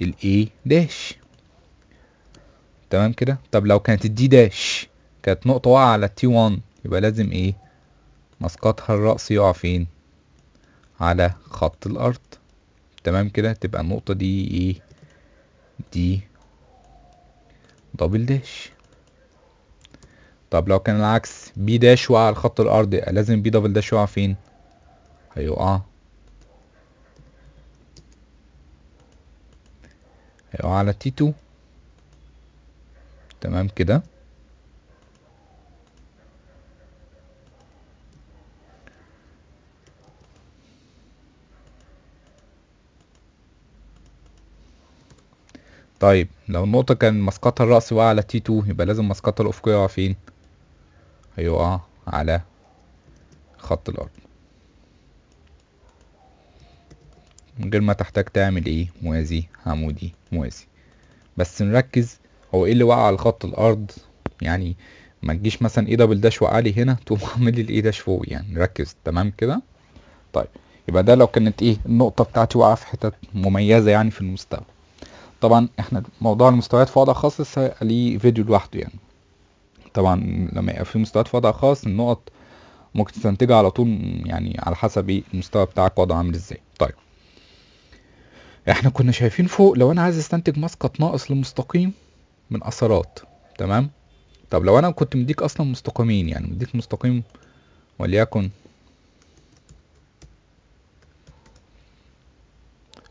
الاي داش تمام كده طب لو كانت الدي داش كانت نقطة واقعة على التي 1 يبقى لازم ايه مسقطها الراسي يقع فين على خط الارض تمام كده تبقى النقطة دي ايه دي دبل داش طب لو كان العكس بي داش وقع على خط الارض لازم بي دبل داش يقع فين هيقع هيقع على تي تو تمام كده طيب لو النقطة كان مسقطها الرأسي وقع على تي تو يبقى لازم مسقطها الأفقية يقع فين هيقع على خط الأرض من غير ما تحتاج تعمل ايه موازي عمودي موازي بس نركز هو ايه اللي وقع على خط الأرض يعني ما تجيش مثلا ايه دبل داش وقع لي هنا [LAUGHS] تقوم عامل لي الايه داش فوق يعني نركز تمام كده طيب يبقى ده لو كانت ايه النقطة بتاعتي واقعة في حتت مميزة يعني في المستقبل طبعا احنا موضوع المستويات في وضع خاص لسه ليه فيديو لوحده يعني طبعا لما يبقى في مستويات في وضع خاص النقط ممكن تستنتجها على طول يعني على حسب ايه المستوى بتاعك وضعه عامل ازاي طيب احنا كنا شايفين فوق لو انا عايز استنتج مسقط ناقص لمستقيم من اثرات تمام طب لو انا كنت مديك اصلا مستقيمين يعني مديك مستقيم وليكن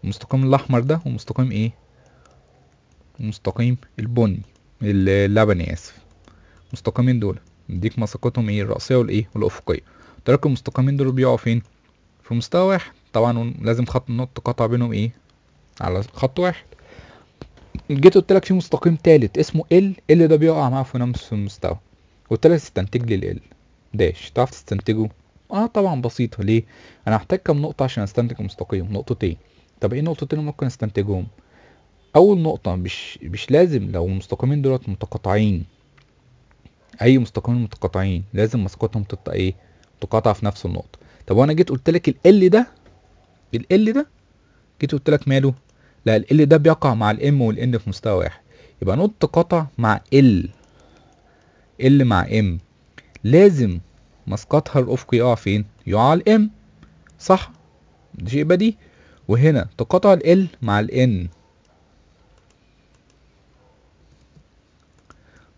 المستقيم الاحمر ده ومستقيم ايه مستقيم البني اللبني اسف مستقيمين دول نديك مساقاتهم ايه الرأسية والايه والأفقية طريق المستقيمين دول بيقعوا فين في مستوى واحد طبعا لازم خط النقط قطع بينهم ايه على خط واحد جيت قلت لك في مستقيم تالت اسمه ال ال ده بيقع معاه في نفس المستوى قلت لك استنتج لي ال داش تعرف تستنتجه اه طبعا بسيطه ليه انا هحتاج كام نقطه عشان استنتج مستقيم نقطتين طب ايه النقطتين اللي ممكن استنتجهم اول نقطه مش مش لازم لو المستقيمين دولت متقاطعين اي مستقيمين متقاطعين لازم مسقطهم تبقى ايه تقاطع في نفس النقطه طب وانا جيت قلت لك ال ده ال ده جيت قلت لك ماله لا ال ده بيقع مع الام والان في مستوى واحد يبقى نقطه تقاطع مع ال ال مع ام لازم مسقطها الافقي يقع فين يقع على الام صح دي شيء بديهي وهنا تقاطع ال مع الان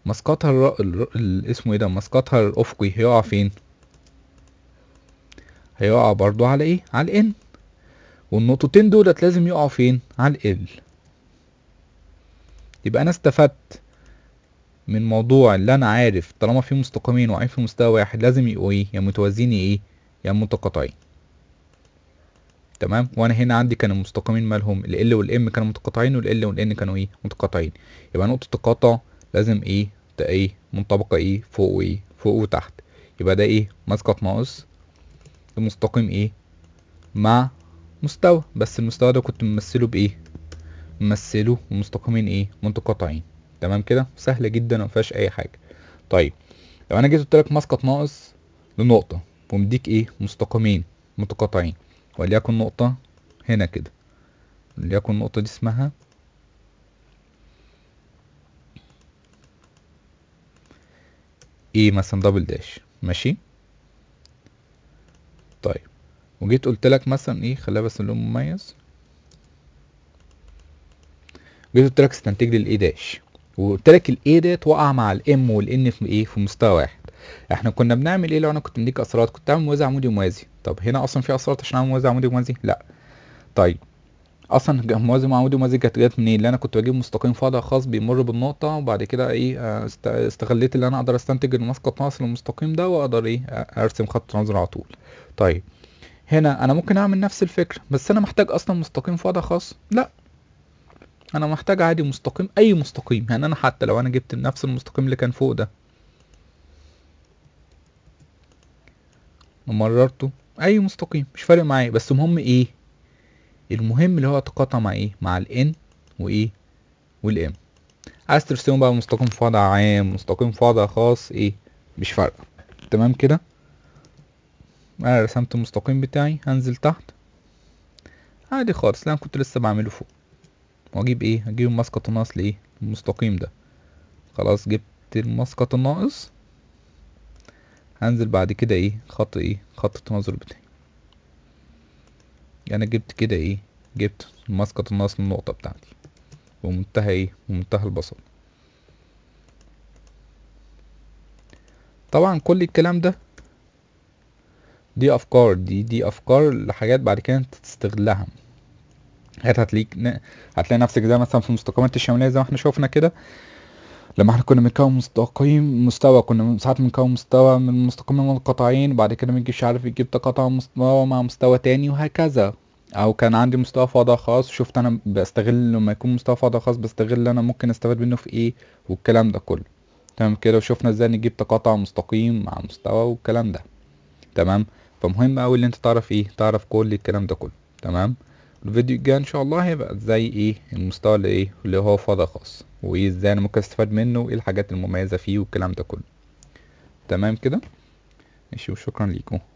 مسقطها الر... الر... اسمه ايه ده مسقطها الافقي هيقع فين هيقع برضو على ايه على الان والنقطتين دولت لازم يقعوا فين على ال يبقى انا استفدت من موضوع اللي انا عارف طالما في مستقيمين واقعين في مستوى واحد لازم يبقوا ايه يا متوازين ايه يا متقاطعين تمام وانا هنا عندي كان المستقيمين مالهم ال ال والام كانوا متقاطعين وال ال والان كانوا ايه متقاطعين يبقى نقطه تقاطع لازم ايه ده ايه منطبقة ايه فوق وايه فوق وتحت يبقى ده ايه مسقط ناقص المستقيم ايه مع مستوى بس المستوى ده كنت ممثله بايه ممثله بمستقيمين ايه متقاطعين تمام كده سهله جدا فيهاش اي حاجة طيب لو انا جيت قلت لك مسقط ناقص لنقطة ومديك ايه مستقيمين متقاطعين وليكن نقطة هنا كده وليكن النقطة دي اسمها ايه مثلا دبل داش ماشي طيب وجيت قلت لك مثلا ايه خليها بس اللون مميز جيت قلت لك استنتج لي الاي داش وقلت لك الاي ديت وقع مع الام والان في ايه في مستوى واحد احنا كنا بنعمل ايه لو انا كنت مديك اثرات كنت عامل موازي عمودي موازي طب هنا اصلا في اثرات عشان اعمل موازي عمودي موازي لا طيب اصلا موازي معمودي وموازي كانت جت منين اللي انا كنت بجيب مستقيم فرع خاص بيمر بالنقطه وبعد كده ايه آه، استغليت اللي انا اقدر استنتج المسقط ناقص المستقيم ده واقدر ايه ارسم خط نظر على طول طيب هنا انا ممكن اعمل نفس الفكر بس انا محتاج اصلا مستقيم فرع خاص لا انا محتاج عادي مستقيم اي مستقيم يعني انا حتى لو انا جبت نفس المستقيم اللي كان فوق ده ومررته اي مستقيم مش فارق معايا بس المهم ايه المهم اللي هو تقاطع مع ايه مع الان وايه والام عايز ترسمه بقى مستقيم في وضع عام مستقيم في وضع خاص ايه مش فارقه تمام كده انا رسمت المستقيم بتاعي هنزل تحت عادي خالص اللي انا كنت لسه بعمله فوق واجيب ايه اجيب المسقط الناقص لايه المستقيم ده خلاص جبت المسقط الناقص هنزل بعد كده ايه خط ايه خط التناظر بتاعي يعني جبت كده ايه جبت مسقط النص النقطة بتاعتي بمنتهى ايه بمنتهى البساطة طبعا كل الكلام ده دي افكار دي دي افكار لحاجات بعد كده انت تستغلها يعني هتليك هتلاقي نفسك زي مثلا في المستقيمات الشماليه زي ما احنا شوفنا كده لما احنا كنا بنكون مستقيم مستوى كنا ساعات بنكون مستوى من مستقيم من القطعين بعد كده ما مش عارف يجيب تقاطع مستوى مع مستوى تاني وهكذا او كان عندي مستوى في وضع خاص شفت انا بستغل لما يكون مستوى في وضع خاص بستغل انا ممكن استفاد منه في ايه والكلام ده كله تمام كده وشفنا ازاي نجيب تقاطع مستقيم مع مستوى والكلام ده تمام فمهم اوي اللي انت تعرف ايه تعرف كل الكلام ده كله تمام الفيديو الجاي ان شاء الله هيبقى ازاي ايه المستوى اللي ايه اللي هو في وضع خاص وايه ازاي انا ممكن استفاد منه وايه الحاجات المميزه فيه والكلام ده كله تمام كده ماشي وشكرا ليكم